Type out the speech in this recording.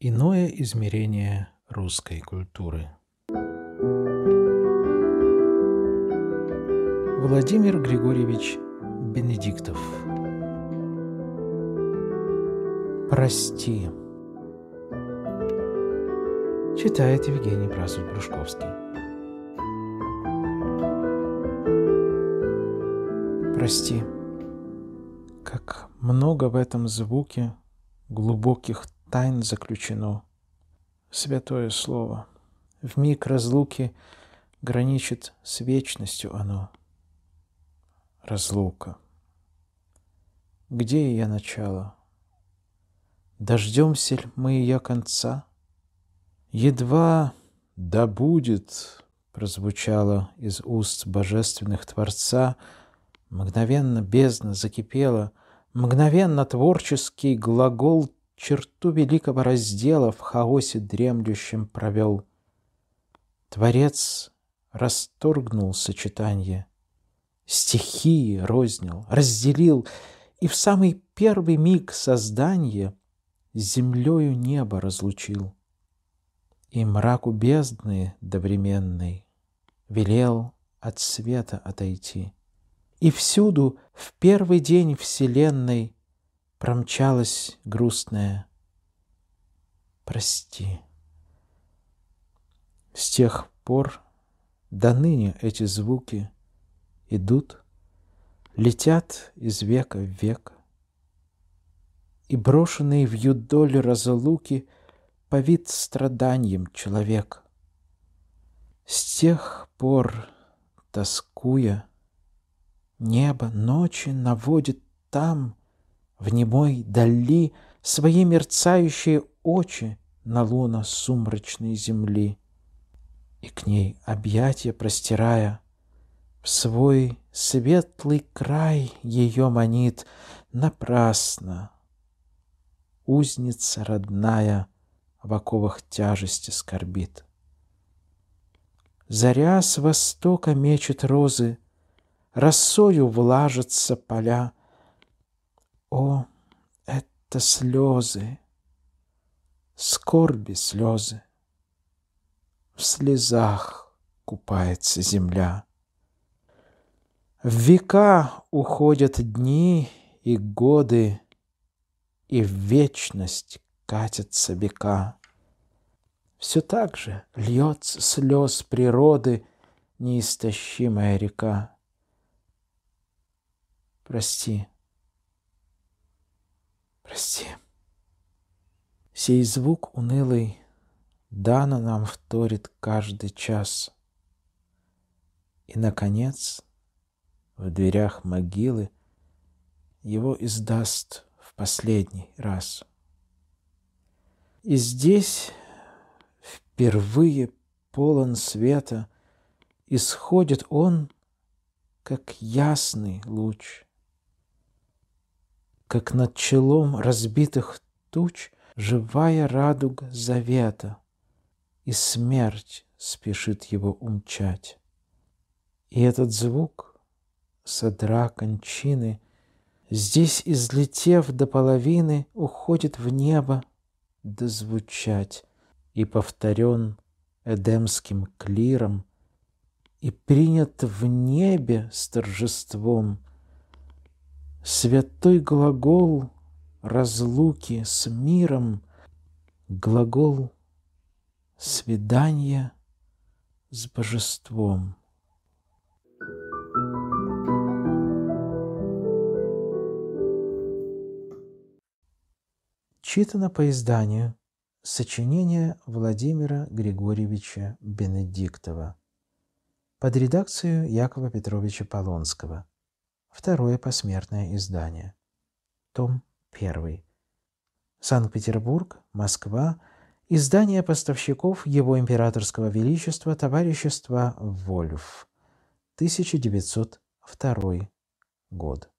Иное измерение русской культуры. Владимир Григорьевич Бенедиктов. Прости. Читает Евгений Прасуль-Брюшковский. Прости. Как много в этом звуке глубоких тайн заключено. Святое Слово, в миг разлуки граничит с вечностью оно. Разлука. Где я начало? Дождемся ли мы ее конца? Едва «да будет» прозвучало из уст божественных Творца, мгновенно бездна закипела, мгновенно творческий глагол черту великого раздела в хаосе дремлющем провел. Творец расторгнул сочетание, стихии рознил, разделил, и в самый первый миг создания землею небо разлучил. И мраку бездны довременной велел от света отойти. И всюду в первый день Вселенной — промчалась грустная. Прости. С тех пор до ныне эти звуки идут, летят из века в век. И брошенный в юдоль разлуки повит страданием человек. С тех пор, тоскуя, небо ночи наводит там, в немой дали свои мерцающие очи на лона сумрачной земли, и к ней объятия простирая, в свой светлый край ее манит напрасно. Узница родная в оковах тяжести скорбит. Заря с востока мечет розы, росою влажатся поля, о, это слезы, скорби слезы. В слезах купается земля. В века уходят дни и годы, И в вечность катятся века. Все так же льется слез природы Неистощимая река. Прости, радости. Сей звук унылый Дана нам вторит каждый час. И, наконец, в дверях могилы его издаст в последний раз. И здесь впервые полон света, исходит он, как ясный луч — как над челом разбитых туч живая радуга завета, и смерть спешит его умчать. И этот звук содра кончины, здесь, излетев до половины, уходит в небо дозвучать и повторен эдемским клиром, и принят в небе с торжеством Святой глагол разлуки с миром, глагол свидания с божеством. Читано по изданию сочинение Владимира Григорьевича Бенедиктова под редакцию Якова Петровича Полонского. Второе посмертное издание. Том 1. Санкт-Петербург, Москва. Издание поставщиков Его Императорского Величества Товарищества Вольф. 1902 год.